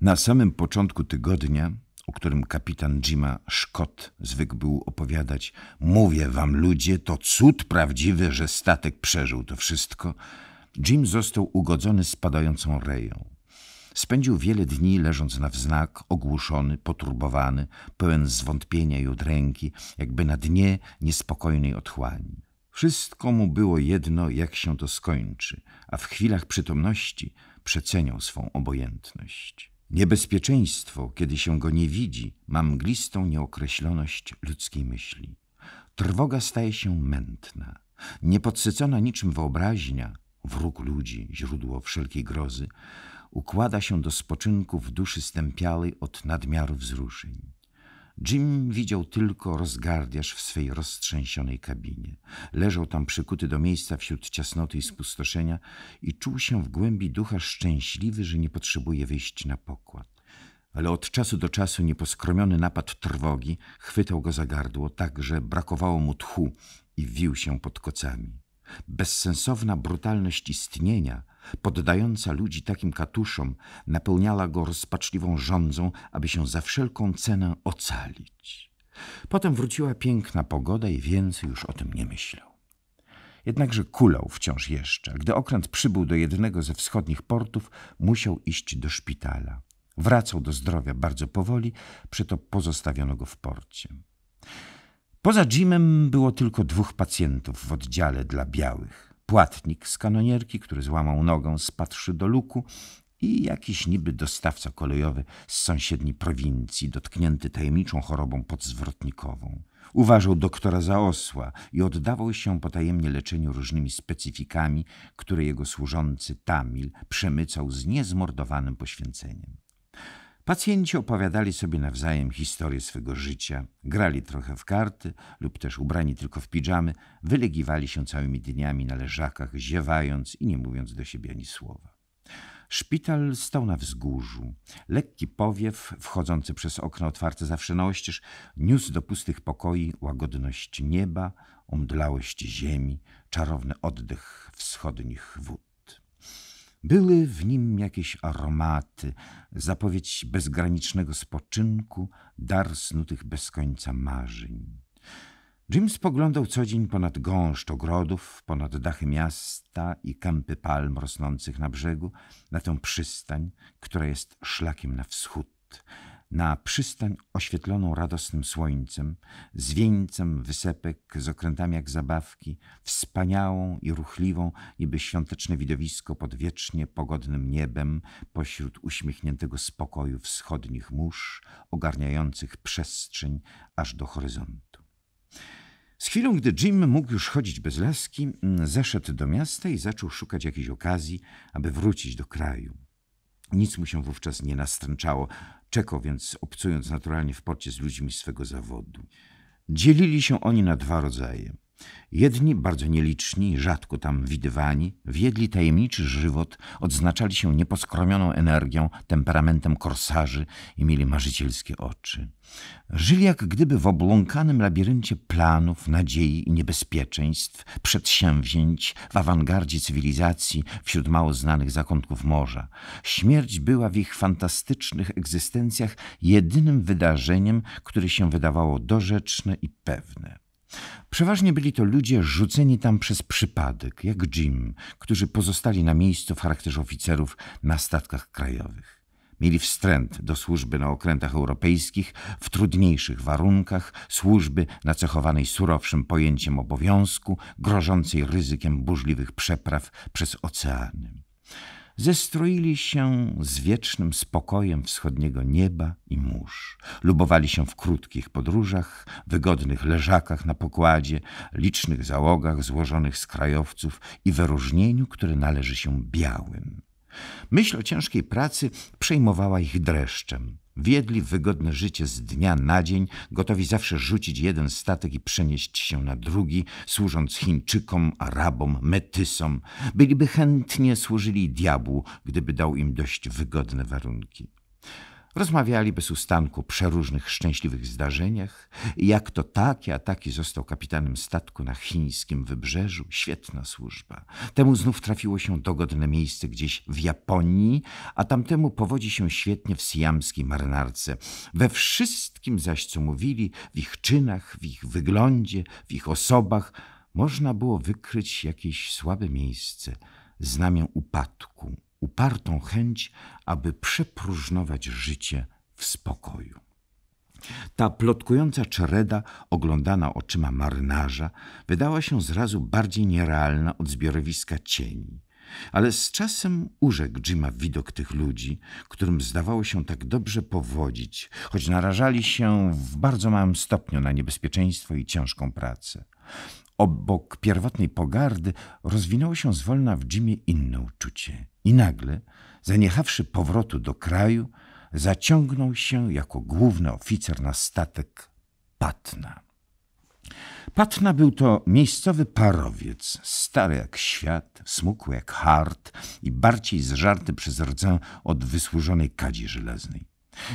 Na samym początku tygodnia, o którym kapitan Jima Scott zwykł był opowiadać, mówię wam ludzie, to cud prawdziwy, że statek przeżył to wszystko, Jim został ugodzony spadającą reją. Spędził wiele dni leżąc na wznak, ogłuszony, poturbowany, pełen zwątpienia i udręki, jakby na dnie niespokojnej otchłani. Wszystko mu było jedno, jak się to skończy, a w chwilach przytomności przeceniał swą obojętność. Niebezpieczeństwo, kiedy się go nie widzi, ma mglistą nieokreśloność ludzkiej myśli. Trwoga staje się mętna. Niepodsycona niczym wyobraźnia, wróg ludzi, źródło wszelkiej grozy, układa się do spoczynku w duszy stępiałej od nadmiaru wzruszeń. Jim widział tylko rozgardiarz w swej roztrzęsionej kabinie. Leżał tam przykuty do miejsca wśród ciasnoty i spustoszenia i czuł się w głębi ducha szczęśliwy, że nie potrzebuje wyjść na pokład. Ale od czasu do czasu nieposkromiony napad trwogi chwytał go za gardło tak, że brakowało mu tchu i wił się pod kocami. Bezsensowna brutalność istnienia, poddająca ludzi takim katuszom, napełniała go rozpaczliwą żądzą, aby się za wszelką cenę ocalić. Potem wróciła piękna pogoda i więcej już o tym nie myślał. Jednakże kulał wciąż jeszcze. Gdy okręt przybył do jednego ze wschodnich portów, musiał iść do szpitala. Wracał do zdrowia bardzo powoli, przeto pozostawiono go w porcie. Poza Jimem było tylko dwóch pacjentów w oddziale dla białych. Płatnik z kanonierki, który złamał nogą, spadłszy do luku i jakiś niby dostawca kolejowy z sąsiedniej prowincji, dotknięty tajemniczą chorobą podzwrotnikową. Uważał doktora za osła i oddawał się potajemnie leczeniu różnymi specyfikami, które jego służący Tamil przemycał z niezmordowanym poświęceniem. Pacjenci opowiadali sobie nawzajem historię swego życia, grali trochę w karty lub też ubrani tylko w pidżamy, wylegiwali się całymi dniami na leżakach, ziewając i nie mówiąc do siebie ani słowa. Szpital stał na wzgórzu. Lekki powiew, wchodzący przez okno otwarte zawsze na oścież, niósł do pustych pokoi łagodność nieba, omdlałość ziemi, czarowny oddech wschodnich wód. Były w nim jakieś aromaty, zapowiedź bezgranicznego spoczynku, dar snutych bez końca marzeń. Jim spoglądał co dzień ponad gąszcz ogrodów, ponad dachy miasta i kępy palm rosnących na brzegu, na tę przystań, która jest szlakiem na wschód, na przystań oświetloną radosnym słońcem, z wieńcem wysepek, z okrętami jak zabawki, wspaniałą i ruchliwą, niby świąteczne widowisko pod wiecznie pogodnym niebem, pośród uśmiechniętego spokoju wschodnich mórz, ogarniających przestrzeń aż do horyzontu. Z chwilą, gdy Jim mógł już chodzić bez laski, zeszedł do miasta i zaczął szukać jakiejś okazji, aby wrócić do kraju. Nic mu się wówczas nie nastręczało, Czeko więc, obcując naturalnie w porcie z ludźmi swego zawodu. Dzielili się oni na dwa rodzaje – Jedni, bardzo nieliczni, rzadko tam widywani, wiedli tajemniczy żywot, odznaczali się nieposkromioną energią, temperamentem korsarzy i mieli marzycielskie oczy. Żyli jak gdyby w obłąkanym labiryncie planów, nadziei i niebezpieczeństw, przedsięwzięć, w awangardzie cywilizacji, wśród mało znanych zakątków morza. Śmierć była w ich fantastycznych egzystencjach jedynym wydarzeniem, które się wydawało dorzeczne i pewne. Przeważnie byli to ludzie rzuceni tam przez przypadek, jak Jim, którzy pozostali na miejscu w charakterze oficerów na statkach krajowych. Mieli wstręt do służby na okrętach europejskich, w trudniejszych warunkach, służby nacechowanej surowszym pojęciem obowiązku, grożącej ryzykiem burzliwych przepraw przez oceany zestroili się z wiecznym spokojem wschodniego nieba i mórz. Lubowali się w krótkich podróżach, wygodnych leżakach na pokładzie, licznych załogach złożonych z krajowców i wyróżnieniu, które należy się białym. Myśl o ciężkiej pracy przejmowała ich dreszczem. Wiedli wygodne życie z dnia na dzień, gotowi zawsze rzucić jeden statek i przenieść się na drugi, służąc Chińczykom, Arabom, Metysom. Byliby chętnie służyli diabłu, gdyby dał im dość wygodne warunki. Rozmawiali bez ustanku przeróżnych szczęśliwych zdarzeniach, jak to takie, a taki został kapitanem statku na chińskim wybrzeżu. Świetna służba. Temu znów trafiło się dogodne miejsce gdzieś w Japonii, a tamtemu powodzi się świetnie w siamskiej marynarce. We wszystkim zaś, co mówili, w ich czynach, w ich wyglądzie, w ich osobach, można było wykryć jakieś słabe miejsce, znamię upadku upartą chęć, aby przepróżnować życie w spokoju. Ta plotkująca czereda, oglądana oczyma marynarza, wydała się zrazu bardziej nierealna od zbiorowiska cieni. Ale z czasem urzekł Jima widok tych ludzi, którym zdawało się tak dobrze powodzić, choć narażali się w bardzo małym stopniu na niebezpieczeństwo i ciężką pracę. Obok pierwotnej pogardy rozwinęło się zwolna w Jimie inne uczucie. I nagle, zaniechawszy powrotu do kraju, zaciągnął się jako główny oficer na statek Patna. Patna był to miejscowy parowiec, stary jak świat, smukły jak hart i bardziej zżarty przez rdzę od wysłużonej kadzi żelaznej.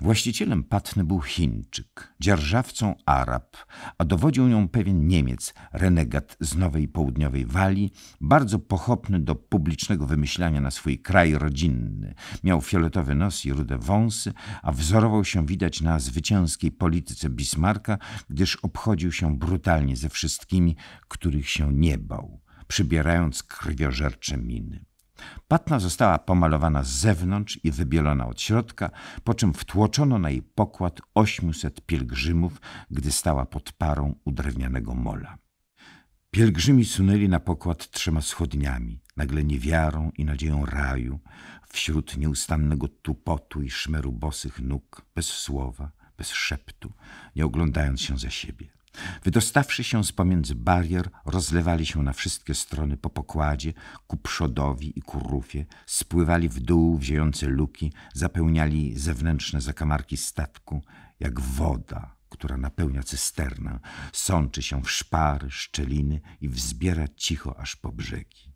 Właścicielem Patny był Chińczyk, dzierżawcą Arab, a dowodził nią pewien Niemiec, renegat z Nowej Południowej Walii, bardzo pochopny do publicznego wymyślania na swój kraj rodzinny. Miał fioletowy nos i rude wąsy, a wzorował się widać na zwycięskiej polityce Bismarka, gdyż obchodził się brutalnie ze wszystkimi, których się nie bał, przybierając krwiożercze miny. Patna została pomalowana z zewnątrz i wybielona od środka, po czym wtłoczono na jej pokład 800 pielgrzymów, gdy stała pod parą u drewnianego mola. Pielgrzymi sunęli na pokład trzema schodniami, nagle wiarą i nadzieją raju, wśród nieustannego tupotu i szmeru bosych nóg, bez słowa, bez szeptu, nie oglądając się za siebie. Wydostawszy się z pomiędzy barier, rozlewali się na wszystkie strony po pokładzie, ku przodowi i ku rufie, spływali w dół wziejące luki, zapełniali zewnętrzne zakamarki statku, jak woda, która napełnia cysternę, sączy się w szpary, szczeliny i wzbiera cicho aż po brzegi.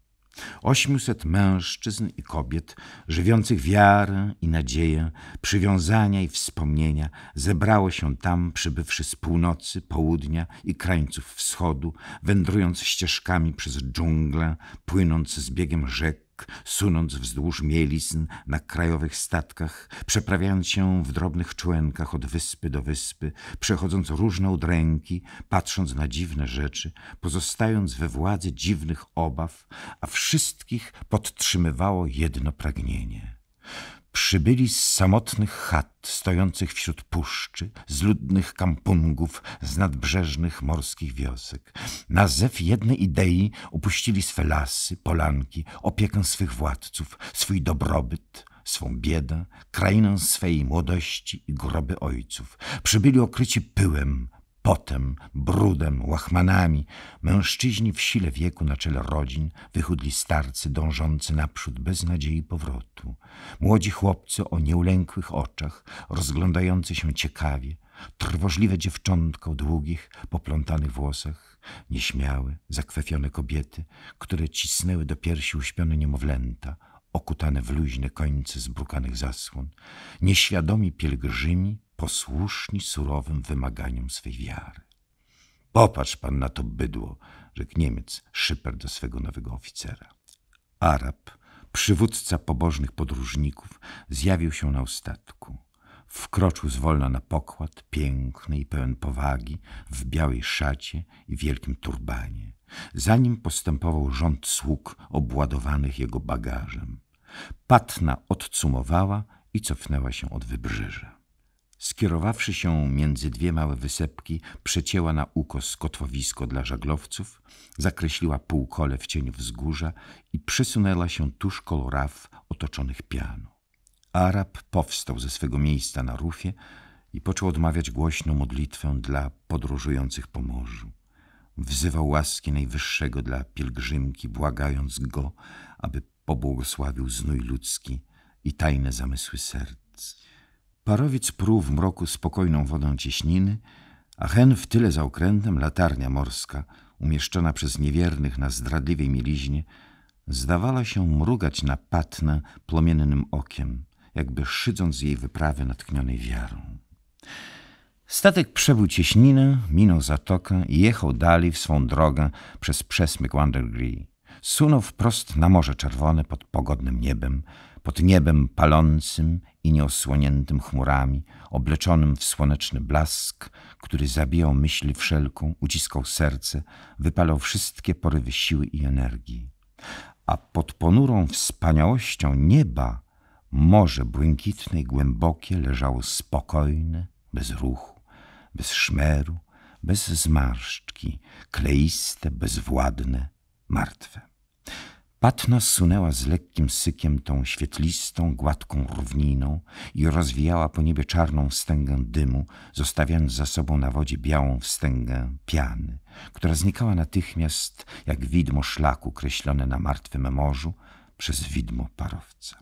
800 mężczyzn i kobiet, żywiących wiarę i nadzieję, przywiązania i wspomnienia, zebrało się tam, przybywszy z północy, południa i krańców wschodu, wędrując ścieżkami przez dżunglę, płynąc z biegiem rzek, sunąc wzdłuż mielizn na krajowych statkach, przeprawiając się w drobnych człenkach od wyspy do wyspy, przechodząc różne udręki, patrząc na dziwne rzeczy, pozostając we władzy dziwnych obaw, a wszystkich podtrzymywało jedno pragnienie – przybyli z samotnych chat stojących wśród puszczy, z ludnych kampungów, z nadbrzeżnych morskich wiosek. Na zew jednej idei upuścili swe lasy, polanki, opiekę swych władców, swój dobrobyt, swą biedę, krainę swej młodości i groby ojców. Przybyli okryci pyłem, potem, brudem, łachmanami, mężczyźni w sile wieku na czele rodzin, wychudli starcy dążący naprzód bez nadziei powrotu, młodzi chłopcy o nieulękłych oczach, rozglądający się ciekawie, trwożliwe dziewczątko o długich, poplątanych włosach, nieśmiałe, zakwefione kobiety, które cisnęły do piersi uśpione niemowlęta, okutane w luźne końce zbrukanych zasłon, nieświadomi pielgrzymi, posłuszni surowym wymaganiom swej wiary. Popatrz pan na to bydło, rzekł Niemiec szyper do swego nowego oficera. Arab, przywódca pobożnych podróżników, zjawił się na ostatku. Wkroczył zwolna na pokład, piękny i pełen powagi, w białej szacie i wielkim turbanie. Za nim postępował rząd sług obładowanych jego bagażem. Patna odcumowała i cofnęła się od wybrzeża. Skierowawszy się między dwie małe wysepki, przecięła na ukos kotłowisko dla żaglowców, zakreśliła półkole w cieniu wzgórza i przysunęła się tuż koło raf otoczonych pianu. Arab powstał ze swego miejsca na rufie i począł odmawiać głośną modlitwę dla podróżujących po morzu. Wzywał łaski Najwyższego dla pielgrzymki, błagając go, aby pobłogosławił znój ludzki i tajne zamysły serc. Parowiec pruł w mroku spokojną wodą cieśniny, a hen w tyle za okrętem latarnia morska, umieszczona przez niewiernych na zdradliwej mieliźnie, zdawała się mrugać na patnę płomiennym okiem, jakby szydząc jej wyprawy natchnionej wiarą. Statek przebył cieśninę, minął zatokę i jechał dalej w swą drogę przez przesmyk Wandergree sunął wprost na Morze Czerwone pod pogodnym niebem, pod niebem palącym i nieosłoniętym chmurami, obleczonym w słoneczny blask, który zabijał myśl wszelką, uciskał serce, wypalał wszystkie porywy siły i energii. A pod ponurą wspaniałością nieba morze błękitne i głębokie leżało spokojne, bez ruchu, bez szmeru, bez zmarszczki, kleiste, bezwładne, martwe. Patno sunęła z lekkim sykiem tą świetlistą, gładką równiną i rozwijała po niebie czarną wstęgę dymu, zostawiając za sobą na wodzie białą wstęgę piany, która znikała natychmiast jak widmo szlaku kreślone na martwym morzu przez widmo parowca.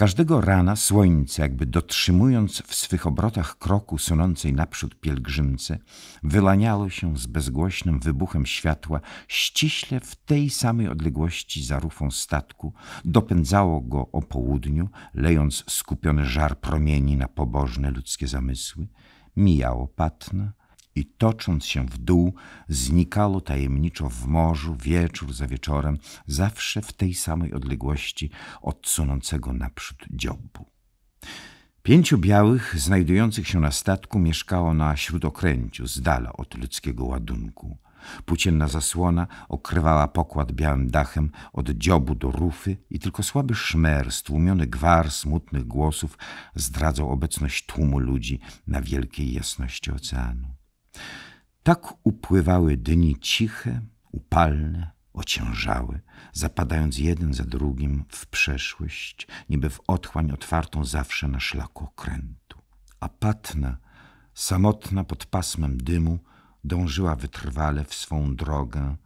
Każdego rana słońce, jakby dotrzymując w swych obrotach kroku sunącej naprzód pielgrzymce, wylaniało się z bezgłośnym wybuchem światła ściśle w tej samej odległości za rufą statku, dopędzało go o południu, lejąc skupiony żar promieni na pobożne ludzkie zamysły, mijało Patna, i tocząc się w dół, znikało tajemniczo w morzu wieczór za wieczorem, zawsze w tej samej odległości od naprzód dziobu. Pięciu białych, znajdujących się na statku, mieszkało na śródokręciu, z dala od ludzkiego ładunku. Płócienna zasłona okrywała pokład białym dachem od dziobu do rufy i tylko słaby szmer, stłumiony gwar smutnych głosów zdradzał obecność tłumu ludzi na wielkiej jasności oceanu. Tak upływały dni ciche, upalne, ociężałe, zapadając jeden za drugim w przeszłość, niby w otchłań otwartą zawsze na szlaku okrętu. A patna, samotna pod pasmem dymu, dążyła wytrwale w swą drogę